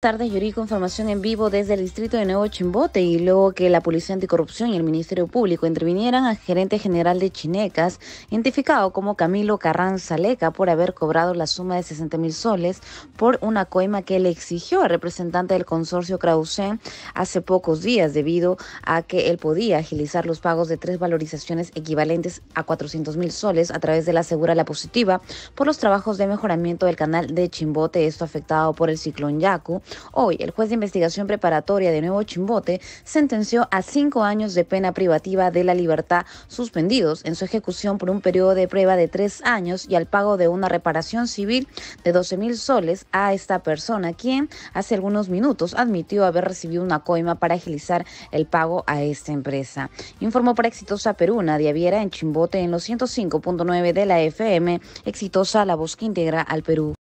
tardes, Yuri, información en vivo desde el distrito de Nuevo Chimbote y luego que la Policía Anticorrupción y el Ministerio Público intervinieran al gerente general de Chinecas, identificado como Camilo Carranza Leca, por haber cobrado la suma de 60 mil soles por una coima que le exigió al representante del consorcio Krausen hace pocos días, debido a que él podía agilizar los pagos de tres valorizaciones equivalentes a 400 mil soles a través de la Segura La Positiva por los trabajos de mejoramiento del canal de Chimbote, esto afectado por el ciclón Yaku Hoy, el juez de investigación preparatoria de Nuevo Chimbote sentenció a cinco años de pena privativa de la libertad suspendidos en su ejecución por un periodo de prueba de tres años y al pago de una reparación civil de 12 mil soles a esta persona, quien hace algunos minutos admitió haber recibido una coima para agilizar el pago a esta empresa. Informó para Exitosa Perú, de Aviera en Chimbote en los 105.9 de la FM. Exitosa la voz que integra al Perú.